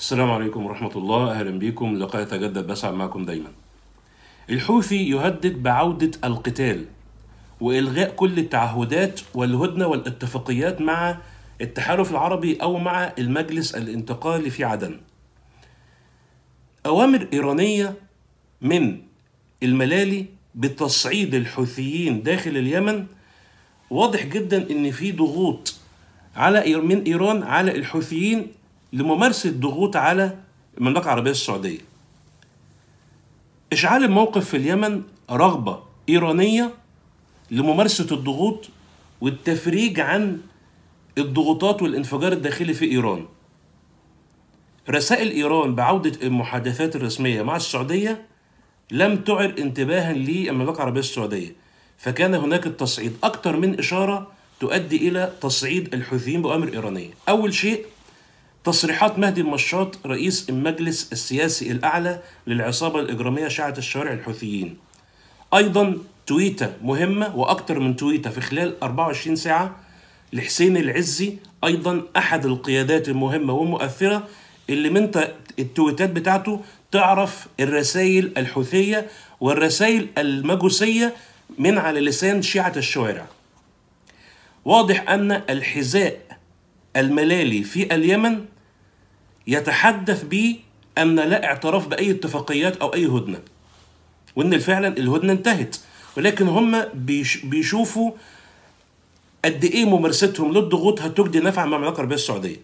السلام عليكم ورحمة الله أهلا بكم لقاء يتجدد بسعد معكم دايما الحوثي يهدد بعودة القتال وإلغاء كل التعهدات والهدنة والاتفاقيات مع التحالف العربي أو مع المجلس الانتقالي في عدن أوامر إيرانية من الملالي بتصعيد الحوثيين داخل اليمن واضح جدا ان في ضغوط على من ايران على الحوثيين لممارسة ضغوط على المملكة العربية السعودية إشعال الموقف في اليمن رغبة إيرانية لممارسة الضغوط والتفريج عن الضغوطات والانفجار الداخلي في إيران رسائل إيران بعودة المحادثات الرسمية مع السعودية لم تعر انتباها للمملكة العربية السعودية فكان هناك التصعيد أكثر من إشارة تؤدي إلى تصعيد الحوثيين بأمر إيرانية أول شيء تصريحات مهدي المشاط رئيس المجلس السياسي الأعلى للعصابة الإجرامية شاعة الشوارع الحوثيين أيضا تويتة مهمة وأكثر من تويتة في خلال 24 ساعة لحسين العزي أيضا أحد القيادات المهمة والمؤثرة اللي من التويتات بتاعته تعرف الرسائل الحوثية والرسائل المجوسية من على لسان شيعة الشوارع واضح أن الحذاء الملالي في اليمن يتحدث به أن لا اعتراف بأي اتفاقيات أو أي هدنة وأن فعلا الهدنة انتهت ولكن هم بيشوفوا قد إيه ممارستهم للضغوط هتجدي نفع مع المملكة العربية السعودية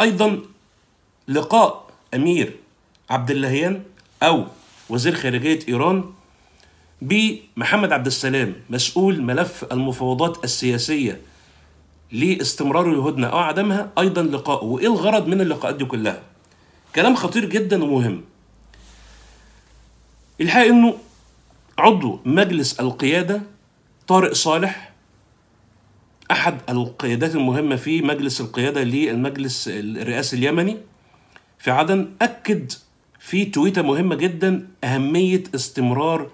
أيضا لقاء أمير عبد اللهيان أو وزير خارجية إيران بمحمد عبد السلام مسؤول ملف المفاوضات السياسية لاستمرار الهدنه او عدمها ايضا لقاء وايه الغرض من اللقاءات دي كلها كلام خطير جدا ومهم الحقيقه انه عضو مجلس القياده طارق صالح احد القيادات المهمه في مجلس القياده للمجلس الرئاسي اليمني في عدن اكد في تويته مهمه جدا اهميه استمرار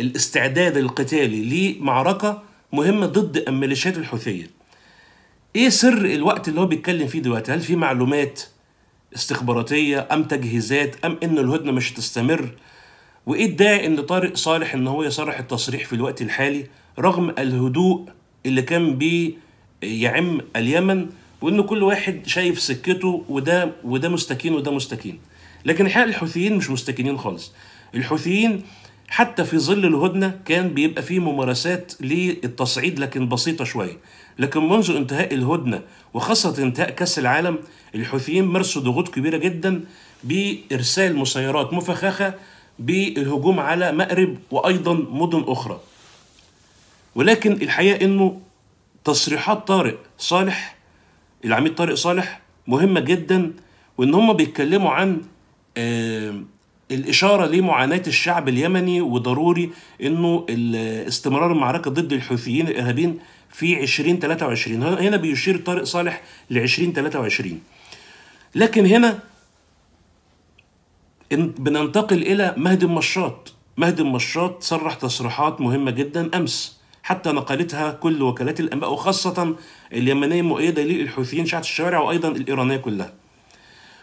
الاستعداد القتالي لمعركه مهمه ضد الميليشيات الحوثيه ايه سر الوقت اللي هو بيتكلم فيه دلوقتي هل في معلومات استخباراتيه ام تجهيزات ام ان الهدنه مش هتستمر وايه الداعي ان طارق صالح ان هو يصرح التصريح في الوقت الحالي رغم الهدوء اللي كان بيعم اليمن وان كل واحد شايف سكته وده وده مستكين وده مستكين لكن الحقيقه الحوثيين مش مستكينين خالص الحوثيين حتى في ظل الهدنه كان بيبقى فيه ممارسات للتصعيد لكن بسيطه شويه لكن منذ انتهاء الهدنه وخاصه انتهاء كاس العالم الحوثيين مارسوا ضغوط كبيره جدا بارسال مسيرات مفخخه بالهجوم على مأرب وايضا مدن اخرى ولكن الحقيقه انه تصريحات طارق صالح العميد طارق صالح مهمه جدا وان هم بيتكلموا عن الإشارة لمعاناة الشعب اليمني وضروري أنه استمرار المعركة ضد الحوثيين الإرهابيين في 2023 هنا بيشير طارق صالح ل 2023 لكن هنا بننتقل إلى مهدي مشاط مهدي مشاط صرح تصريحات مهمة جدا أمس حتى نقلتها كل وكالات الأنباء وخاصة اليمنية المؤيدة للحوثيين شعب الشوارع وأيضا الإيرانية كلها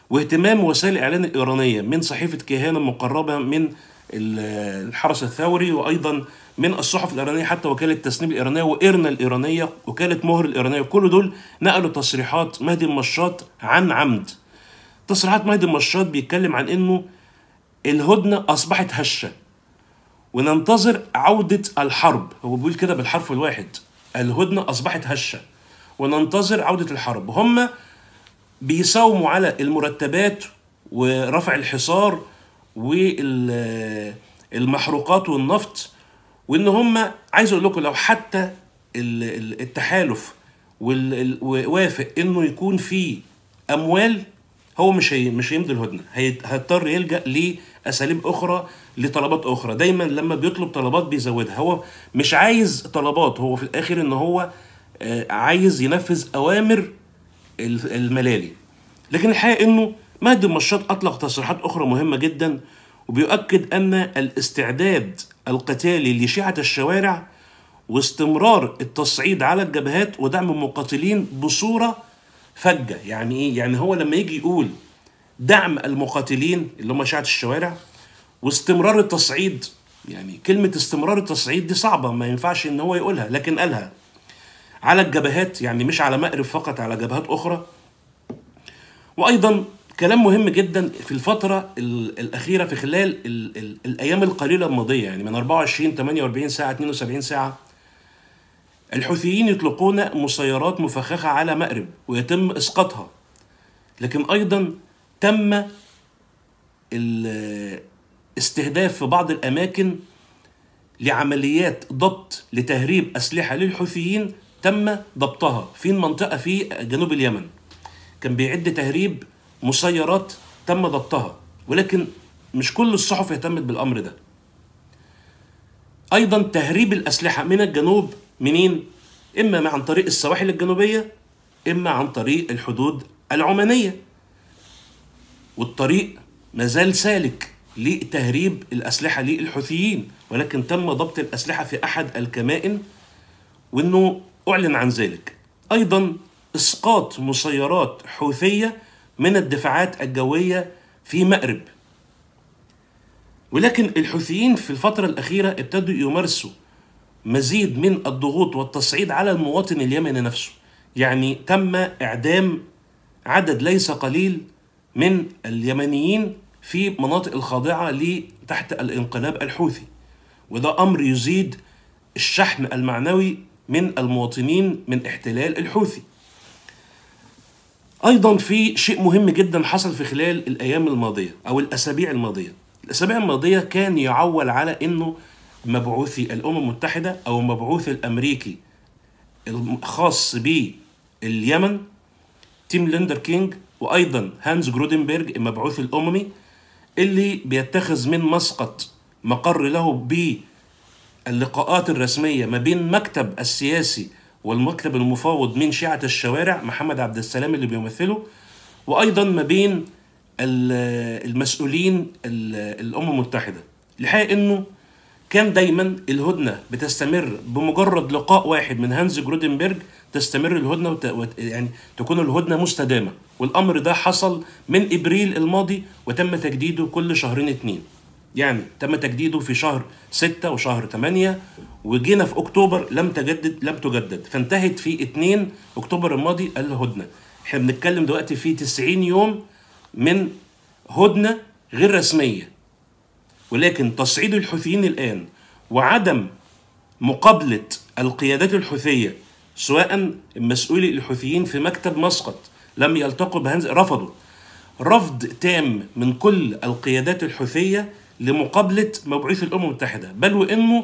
واهتمام وسائل الإعلان الإيرانية من صحيفة كيهان المقربه من الحرس الثوري وأيضا من الصحف الإيرانية حتى وكالة التسنيم الإيرانية وإيرنا الإيرانية وكالة مهر الإيرانية كل دول نقلوا تصريحات مهدي المشاط عن عمد تصريحات مهدي المشاط بيتكلم عن إنه الهدنة أصبحت هشة وننتظر عودة الحرب هو بيقول كده بالحرف الواحد الهدنة أصبحت هشة وننتظر عودة الحرب هم بيساوموا على المرتبات ورفع الحصار والمحروقات والنفط وان هم عايز اقول لكم لو حتى التحالف ووافق انه يكون في اموال هو مش هي مش هيمضي الهدنه هيضطر يلجا لاساليب اخرى لطلبات اخرى دايما لما بيطلب طلبات بيزودها هو مش عايز طلبات هو في الاخر ان هو آه، عايز ينفذ اوامر الملالي لكن الحقيقه انه مهدي المشاط اطلق تصريحات اخرى مهمه جدا وبيؤكد ان الاستعداد القتالي لشيعه الشوارع واستمرار التصعيد على الجبهات ودعم المقاتلين بصوره فجه يعني ايه يعني هو لما يجي يقول دعم المقاتلين اللي هم شيعه الشوارع واستمرار التصعيد يعني كلمه استمرار التصعيد دي صعبه ما ينفعش ان هو يقولها لكن قالها على الجبهات يعني مش على مأرب فقط على جبهات أخرى وأيضا كلام مهم جدا في الفترة الأخيرة في خلال الـ الـ الأيام القليلة الماضية يعني من 24 48 ساعة 72 ساعة الحوثيين يطلقون مسيرات مفخخة على مأرب ويتم إسقاطها لكن أيضا تم استهداف في بعض الأماكن لعمليات ضبط لتهريب أسلحة للحوثيين تم ضبطها في منطقه في جنوب اليمن كان بيعد تهريب مسيرات تم ضبطها ولكن مش كل الصحف اهتمت بالامر ده ايضا تهريب الاسلحه من الجنوب منين اما عن طريق السواحل الجنوبيه اما عن طريق الحدود العمانيه والطريق مازال سالك لتهريب الاسلحه للحوثيين ولكن تم ضبط الاسلحه في احد الكمائن وانه أعلن عن ذلك أيضا إسقاط مسيرات حوثية من الدفاعات الجوية في مأرب ولكن الحوثيين في الفترة الأخيرة ابتدوا يمارسوا مزيد من الضغوط والتصعيد على المواطن اليمني نفسه يعني تم إعدام عدد ليس قليل من اليمنيين في مناطق الخاضعة تحت الانقلاب الحوثي وده أمر يزيد الشحن المعنوي من المواطنين من احتلال الحوثي ايضا في شيء مهم جدا حصل في خلال الايام الماضيه او الاسابيع الماضيه الاسابيع الماضيه كان يعول على انه مبعوثي الامم المتحده او المبعوث الامريكي الخاص باليمن تيم ليندر كينج وايضا هانز جرودنبرج المبعوث الاممي اللي بيتخذ من مسقط مقر له اللقاءات الرسمية ما بين مكتب السياسي والمكتب المفاوض من شيعة الشوارع محمد عبد السلام اللي بيمثله وأيضا ما بين المسؤولين الأمم المتحدة الحقيقة أنه كان دايما الهدنة بتستمر بمجرد لقاء واحد من هانز جرودنبرج تستمر الهدنة وت... وت... يعني تكون الهدنة مستدامة والأمر ده حصل من إبريل الماضي وتم تجديده كل شهرين اتنين يعني تم تجديده في شهر 6 وشهر 8 وجينا في اكتوبر لم تجدد لم تجدد فانتهت في 2 اكتوبر الماضي الهدنه احنا بنتكلم دلوقتي في 90 يوم من هدنه غير رسميه ولكن تصعيد الحوثيين الان وعدم مقابله القيادات الحوثيه سواء مسؤولي الحوثيين في مكتب مسقط لم يلتقوا بهنز رفضوا رفض تام من كل القيادات الحوثيه لمقابله مبعوث الامم المتحده بل وانه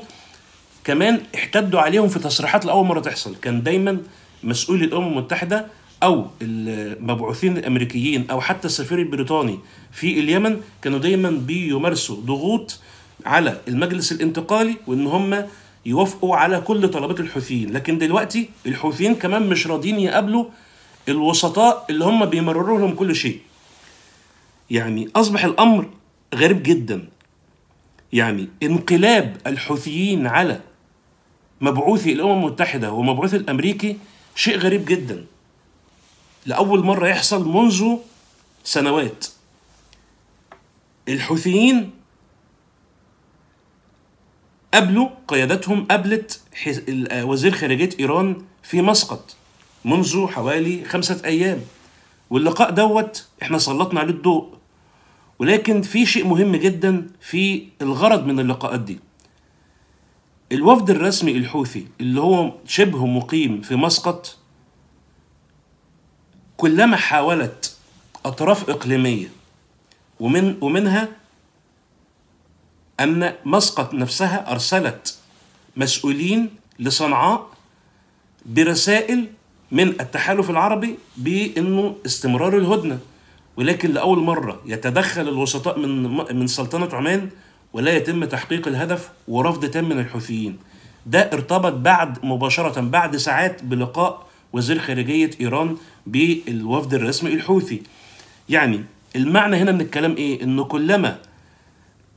كمان احتدوا عليهم في تصريحات لاول مره تحصل كان دايما مسؤول الامم المتحده او المبعوثين الامريكيين او حتى السفير البريطاني في اليمن كانوا دايما بيمارسوا ضغوط على المجلس الانتقالي وان هم يوافقوا على كل طلبات الحوثيين لكن دلوقتي الحوثيين كمان مش راضيين يقابلوا الوسطاء اللي هم بيمرروا لهم كل شيء يعني اصبح الامر غريب جدا يعني انقلاب الحوثيين على مبعوثي الامم المتحده ومبعوثي الامريكي شيء غريب جدا لاول مره يحصل منذ سنوات الحوثيين قبلوا قيادتهم قبلت آه، وزير خارجيه ايران في مسقط منذ حوالي خمسه ايام واللقاء دوت احنا سلطنا عليه الضوء ولكن في شيء مهم جدا في الغرض من اللقاءات دي الوفد الرسمي الحوثي اللي هو شبه مقيم في مسقط كلما حاولت اطراف اقليميه ومن ومنها ان مسقط نفسها ارسلت مسؤولين لصنعاء برسائل من التحالف العربي بانه استمرار الهدنه ولكن لأول مرة يتدخل الوسطاء من من سلطنة عمان ولا يتم تحقيق الهدف ورفض تام من الحوثيين ده ارتبط بعد مباشرة بعد ساعات بلقاء وزير خارجية إيران بالوفد الرسمي الحوثي يعني المعنى هنا من الكلام إيه؟ إن كلما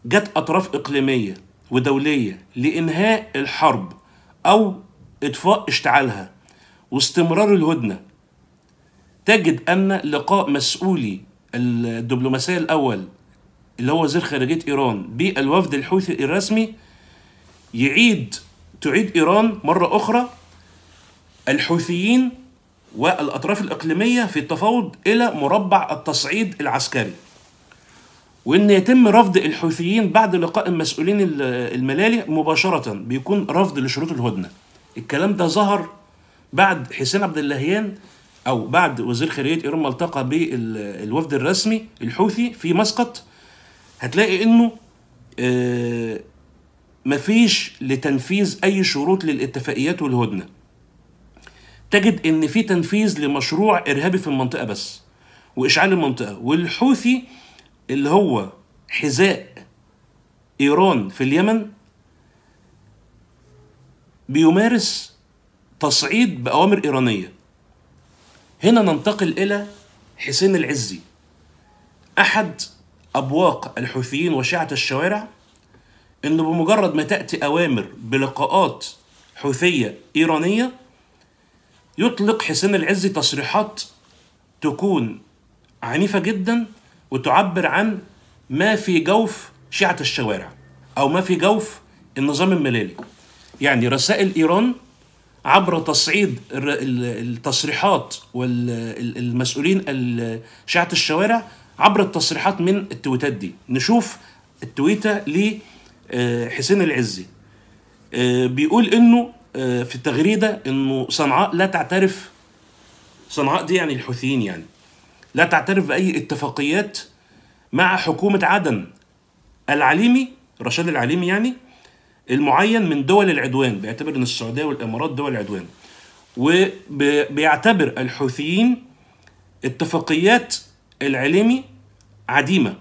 جت أطراف إقليمية ودولية لإنهاء الحرب أو إطفاء اشتعالها واستمرار الهدنة تجد أن لقاء مسؤولي الدبلوماسية الأول اللي هو وزير خارجية إيران بالوفد الحوثي الرسمي يعيد تعيد إيران مرة أخرى الحوثيين والأطراف الإقليمية في التفاوض إلى مربع التصعيد العسكري وإن يتم رفض الحوثيين بعد لقاء المسؤولين الملالي مباشرة بيكون رفض لشروط الهدنة الكلام ده ظهر بعد حسين عبد اللهيان او بعد وزير خارجيه ايران ما التقى بالوفد الرسمي الحوثي في مسقط هتلاقي انه آه، مفيش لتنفيذ اي شروط للاتفاقيات والهدنه تجد ان في تنفيذ لمشروع ارهابي في المنطقه بس واشعال المنطقه والحوثي اللي هو حذاء ايران في اليمن بيمارس تصعيد باوامر ايرانيه هنا ننتقل إلى حسين العزي أحد أبواق الحوثيين وشيعة الشوارع إنه بمجرد ما تأتي أوامر بلقاءات حوثية إيرانية يطلق حسين العزي تصريحات تكون عنيفة جدا وتعبر عن ما في جوف شيعة الشوارع أو ما في جوف النظام الملالي يعني رسائل إيران عبر تصعيد التصريحات والمسؤولين شيعة الشوارع عبر التصريحات من التويتات دي نشوف التويتة لحسين آه، العزي آه، بيقول انه آه، في التغريدة انه صنعاء لا تعترف صنعاء دي يعني الحوثيين يعني لا تعترف بأي اتفاقيات مع حكومة عدن العليمي رشاد العليمي يعني المعين من دول العدوان بيعتبر ان السعوديه والامارات دول العدوان وبيعتبر الحوثيين اتفاقيات العلمي عديمه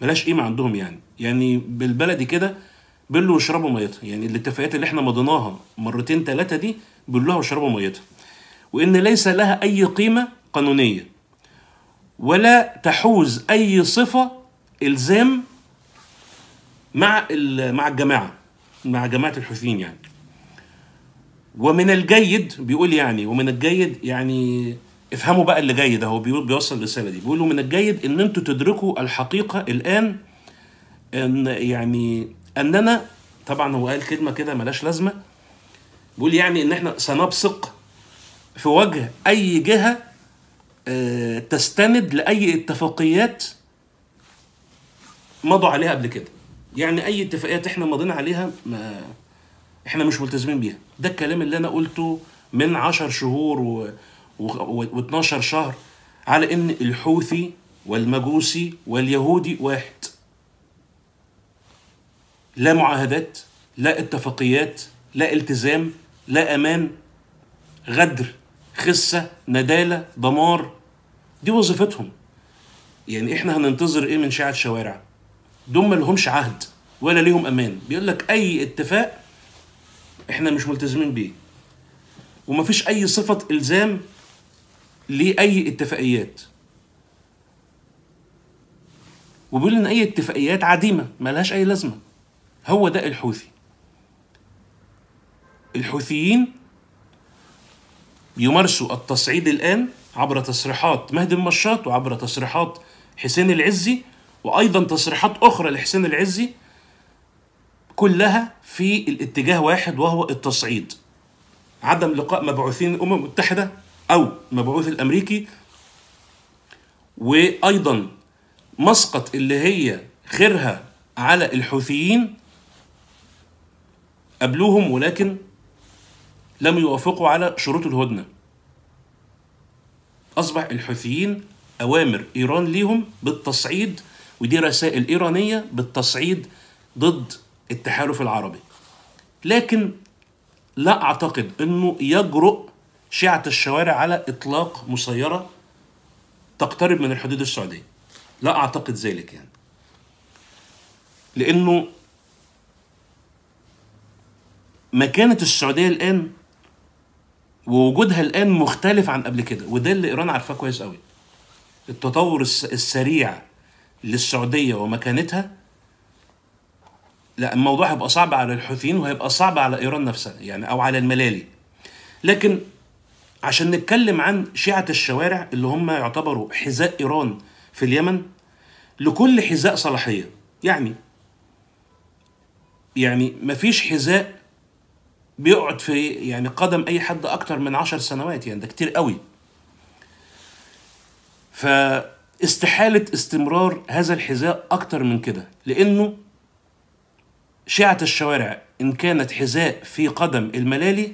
ملاش قيمه عندهم يعني يعني بالبلدي كده بيقولوا واشربوا ميتها يعني الاتفاقيات اللي احنا مضيناها مرتين ثلاثه دي بلوها واشربوا ميتها وان ليس لها اي قيمه قانونيه ولا تحوز اي صفه الزام مع مع الجماعه مع جماعه الحوثيين يعني ومن الجيد بيقول يعني ومن الجيد يعني افهموا بقى اللي جيد اهو بيقول بيوصل الرساله دي بيقولوا من الجيد ان انتوا تدركوا الحقيقه الان ان يعني اننا طبعا هو قال كلمه كده ملاش لازمه بيقول يعني ان احنا سنبصق في وجه اي جهه آه، تستند لاي اتفاقيات مضوا عليها قبل كده يعني اي اتفاقيات احنا ماضينا عليها ما احنا مش ملتزمين بيها ده الكلام اللي انا قلته من 10 شهور و... و... و12 شهر على ان الحوثي والمجوسي واليهودي واحد لا معاهدات لا اتفاقيات لا التزام لا امان غدر خسه نداله دمار دي وظيفتهم يعني احنا هننتظر ايه من شعة شوارع دول ما لهمش عهد ولا ليهم امان بيقول لك اي اتفاق احنا مش ملتزمين بيه ومفيش اي صفه الزام لاي اتفاقيات وبيقول ان اي اتفاقيات عديمه ملهاش اي لازمه هو ده الحوثي الحوثيين يمارسوا التصعيد الان عبر تصريحات مهدي المشاط وعبر تصريحات حسين العزي وايضا تصريحات اخرى لحسين العزي كلها في الاتجاه واحد وهو التصعيد عدم لقاء مبعوثين الامم المتحده او المبعوث الامريكي وايضا مسقط اللي هي خيرها على الحوثيين قبلوهم ولكن لم يوافقوا على شروط الهدنه اصبح الحوثيين اوامر ايران ليهم بالتصعيد ودي رسائل إيرانية بالتصعيد ضد التحالف العربي لكن لا أعتقد أنه يجرؤ شيعة الشوارع على إطلاق مسيرة تقترب من الحدود السعودية لا أعتقد ذلك يعني لأنه مكانة السعودية الآن ووجودها الآن مختلف عن قبل كده وده اللي إيران عارفاه كويس قوي التطور السريع للسعوديه ومكانتها لا الموضوع هيبقى صعب على الحوثيين وهيبقى صعب على ايران نفسها يعني او على الملالي لكن عشان نتكلم عن شيعة الشوارع اللي هم يعتبروا حذاء إيران في اليمن لكل حذاء صلاحية يعني يعني مفيش حذاء بيقعد في يعني قدم أي حد أكتر من عشر سنوات يعني ده كتير قوي ف استحالة استمرار هذا الحذاء أكتر من كده لأنه شيعة الشوارع إن كانت حذاء في قدم الملالي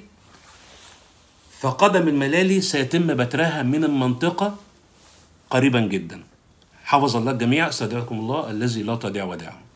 فقدم الملالي سيتم بترها من المنطقة قريبا جدا حفظ الله الجميع استودعكم الله الذي لا تضيع وداعه